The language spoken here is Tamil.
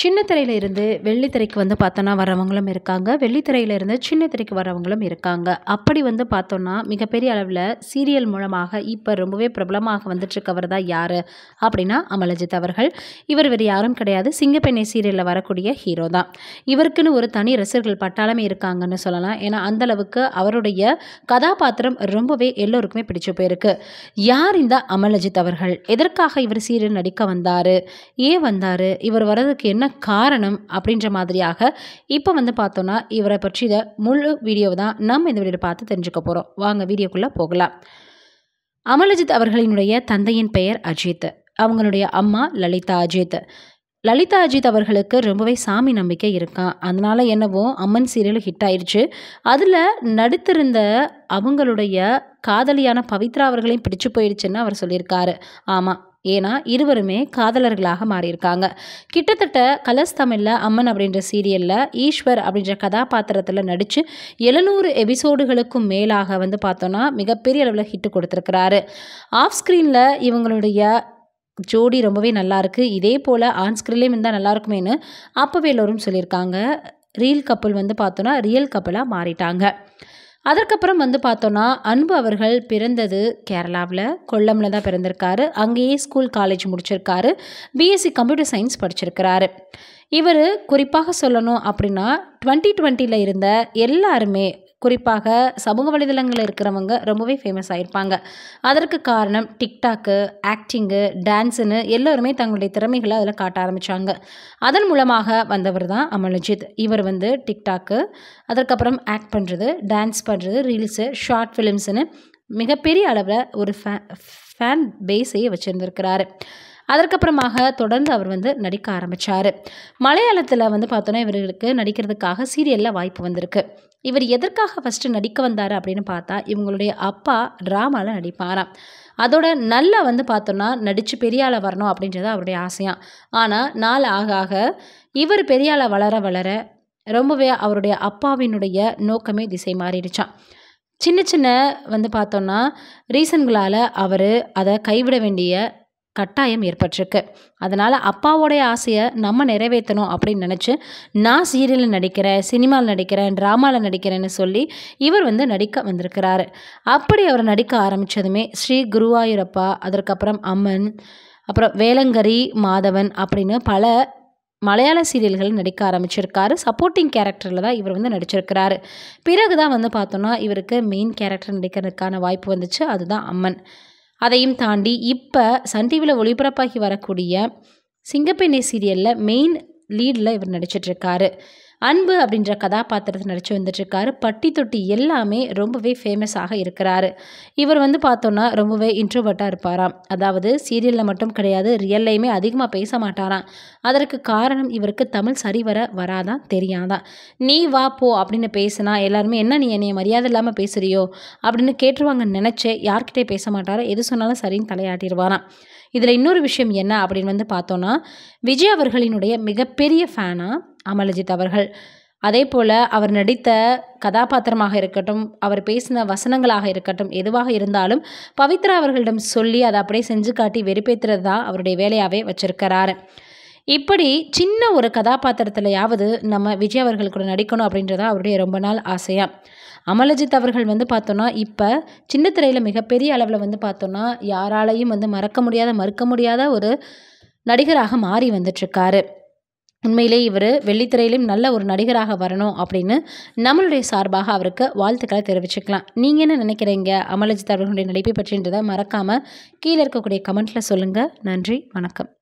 சின்னத்திரையில் இருந்து வெள்ளித்திரைக்கு வந்து பார்த்தோன்னா வரவங்களும் இருக்காங்க வெள்ளித்திரையிலேருந்து இருந்து சின்னத்திரைக்கு வரவங்களும் இருக்காங்க அப்படி வந்து பார்த்தோன்னா மிகப்பெரிய அளவில் சீரியல் மூலமாக இப்போ ரொம்பவே பிரபலமாக வந்துட்டுருக்கவர் தான் யார் அப்படின்னா அமலஜித் அவர்கள் இவர் வேறு யாரும் கிடையாது சிங்கப்பெண்ணை சீரியலில் வரக்கூடிய ஹீரோ தான் இவருக்குன்னு ஒரு தனி ரசிகர்கள் பட்டாளமே இருக்காங்கன்னு சொல்லலாம் ஏன்னா அந்தளவுக்கு அவருடைய கதாபாத்திரம் ரொம்பவே எல்லோருக்குமே பிடிச்சு போயிருக்கு யார் இந்த அமலஜித் அவர்கள் எதற்காக இவர் சீரியல் நடிக்க வந்தார் ஏன் வந்தார் இவர் வர்றதுக்கு என்ன காரணம் அப்படின்ற மாதிரியாக இப்போ வந்து பார்த்தோன்னா இவரை பற்றி இதை முழு வீடியோ தான் நம்ம இந்த வீடியோ பார்த்து தெரிஞ்சுக்க போகிறோம் வாங்க வீடியோக்குள்ளே போகலாம் அமலஜித் அவர்களினுடைய தந்தையின் பெயர் அஜித் அவங்களுடைய அம்மா லலிதா அஜித் லலிதா அஜித் அவர்களுக்கு ரொம்பவே சாமி நம்பிக்கை இருக்கான் அதனால் என்னவோ அம்மன் சீரியல் ஹிட் ஆயிடுச்சு அதில் நடித்திருந்த அவங்களுடைய காதலியான பவித்ரா அவர்களையும் பிடிச்சு போயிடுச்சுன்னு அவர் சொல்லியிருக்காரு ஆமாம் ஏன்னா இருவருமே காதலர்களாக மாறியிருக்காங்க கிட்டத்தட்ட கலர்ஸ் தமிழில் அம்மன் அப்படின்ற சீரியலில் ஈஸ்வர் அப்படின்ற கதாபாத்திரத்தில் நடித்து எழுநூறு எபிசோடுகளுக்கும் மேலாக வந்து பார்த்தோன்னா மிகப்பெரிய அளவில் ஹிட்டு கொடுத்துருக்கிறாரு ஆஃப் ஸ்க்ரீனில் இவங்களுடைய ஜோடி ரொம்பவே நல்லாயிருக்கு இதே போல் ஆன்ஸ்க்ரீன்லேயும் இருந்தால் நல்லாயிருக்குமேனு அப்போவே எல்லோரும் சொல்லியிருக்காங்க ரீல் கப்பல் வந்து பார்த்தோன்னா ரியல் கப்பலாக மாறிட்டாங்க அதற்கப்புறம் வந்து பார்த்தோன்னா அன்பு அவர்கள் பிறந்தது கேரளாவில் கொல்லமில் தான் பிறந்திருக்காரு அங்கேயே ஸ்கூல் காலேஜ் முடிச்சிருக்காரு பிஎஸ்சி கம்ப்யூட்டர் சயின்ஸ் படிச்சிருக்கிறாரு இவர் குறிப்பாக சொல்லணும் அப்படின்னா டுவெண்ட்டி டுவெண்ட்டியில் இருந்த எல்லாருமே குறிப்பாக சமூக வலைதளங்களில் இருக்கிறவங்க ரொம்பவே ஃபேமஸ் ஆகியிருப்பாங்க அதற்கு காரணம் டிக்டாக்கு ஆக்டிங்கு டான்ஸுன்னு எல்லோருமே தங்களுடைய திறமைகளை அதில் காட்ட ஆரம்பித்தாங்க அதன் மூலமாக வந்தவர் தான் அமலஜித் இவர் வந்து டிக்டாக்கு அதற்கப்புறம் ஆக்ட் பண்ணுறது டான்ஸ் பண்ணுறது ரீல்ஸு ஷார்ட் ஃபிலிம்ஸ்னு மிகப்பெரிய அளவில் ஒரு ஃபே ஃபேன் பேஸையே வச்சுருந்துருக்கிறாரு அதற்கப்புறமாக தொடர்ந்து அவர் வந்து நடிக்க ஆரம்பித்தார் மலையாளத்தில் வந்து பார்த்தோன்னா இவர்களுக்கு நடிக்கிறதுக்காக சீரியலில் வாய்ப்பு வந்திருக்கு இவர் எதற்காக ஃபஸ்ட்டு நடிக்க வந்தார் அப்படின்னு பார்த்தா இவங்களுடைய அப்பா ட்ராமாவில் நடிப்பாராம் அதோட நல்லா வந்து பார்த்தோன்னா நடித்து பெரியால வரணும் அப்படின்றது அவருடைய ஆசையாக ஆனால் நாள் ஆக ஆக இவர் பெரியால வளர வளர ரொம்பவே அவருடைய அப்பாவினுடைய நோக்கமே திசை மாறிடுச்சான் சின்ன சின்ன வந்து பார்த்தோன்னா ரீசன்களால் அவர் அதை கைவிட வேண்டிய கட்டாயம் ஏற்பட்டிருக்கு அதனால் அப்பாவோடைய ஆசையை நம்ம நிறைவேற்றணும் அப்படின்னு நினச்சி நான் சீரியலில் நடிக்கிறேன் சினிமாவில் நடிக்கிறேன் ட்ராமாவில் நடிக்கிறேன்னு சொல்லி இவர் வந்து நடிக்க வந்திருக்கிறாரு அப்படி அவர் நடிக்க ஆரம்பித்ததுமே ஸ்ரீ குருவாயூரப்பா அதற்கப்புறம் அம்மன் அப்புறம் வேலங்கரி மாதவன் அப்படின்னு பல மலையாள சீரியல்கள் நடிக்க ஆரம்பிச்சிருக்காரு சப்போர்ட்டிங் கேரக்டரில் தான் இவர் வந்து நடிச்சிருக்கிறாரு பிறகு தான் வந்து பார்த்தோன்னா இவருக்கு மெயின் கேரக்டர் நடிக்கிறதுக்கான வாய்ப்பு வந்துச்சு அதுதான் அம்மன் அதையும் தாண்டி இப்போ சன் டிவியில் ஒளிபரப்பாகி வரக்கூடிய சிங்கப்பெண்ணி சீரியலில் மெயின் லீடில் இவர் நடிச்சிட்ருக்காரு அன்பு அப்படின்ற கதாபாத்திரத்தை நடித்து வந்துட்டுருக்காரு பட்டி தொட்டி எல்லாமே ரொம்பவே ஃபேமஸாக இருக்கிறாரு இவர் வந்து பார்த்தோன்னா ரொம்பவே இன்ட்ரோவர்ட்டாக இருப்பாராம் அதாவது சீரியலில் மட்டும் கிடையாது ரியல்லையுமே அதிகமாக பேச மாட்டாராம் அதற்கு காரணம் இவருக்கு தமிழ் சரிவர வராதான் தெரியாதான் நீ வா போ அப்படின்னு பேசுனா எல்லாருமே என்ன நீ என்னைய மரியாதை இல்லாமல் பேசுறியோ அப்படின்னு கேட்டுருவாங்க நினச்சே யார்கிட்டே பேச மாட்டாரா எது சொன்னாலும் சரின்னு தலையாட்டிடுவாராம் இதில் இன்னொரு விஷயம் என்ன அப்படின்னு வந்து பார்த்தோன்னா விஜய் அவர்களினுடைய மிகப்பெரிய ஃபேனாக அமலஜித் அவர்கள் அதே போல் அவர் நடித்த கதாபாத்திரமாக இருக்கட்டும் அவர் பேசின வசனங்களாக இருக்கட்டும் எதுவாக இருந்தாலும் பவித்ரா அவர்களிடம் சொல்லி அதை அப்படியே செஞ்சு காட்டி வெறுப்பேற்றுறது தான் அவருடைய வேலையாகவே வச்சிருக்கிறாரு இப்படி சின்ன ஒரு கதாபாத்திரத்திலையாவது நம்ம விஜய் அவர்கள் கூட நடிக்கணும் அப்படின்றதா அவருடைய ரொம்ப நாள் ஆசையாக அமலஜித் அவர்கள் வந்து பார்த்தோன்னா இப்போ சின்ன திரையில் மிகப்பெரிய அளவில் வந்து பார்த்தோன்னா யாராலையும் வந்து மறக்க முடியாத மறுக்க முடியாத ஒரு நடிகராக மாறி வந்துட்டுருக்காரு உண்மையிலே இவர் வெள்ளித்திரையிலும் நல்ல ஒரு நடிகராக வரணும் அப்படின்னு நம்மளுடைய சார்பாக அவருக்கு வாழ்த்துக்களை தெரிவிச்சுக்கலாம் நீங்கள் என்ன நினைக்கிறீங்க அமலஜித் அவர்களுடைய நடிப்பை பற்றின்றதை மறக்காமல் கீழே இருக்கக்கூடிய கமெண்ட்டில் சொல்லுங்கள் நன்றி வணக்கம்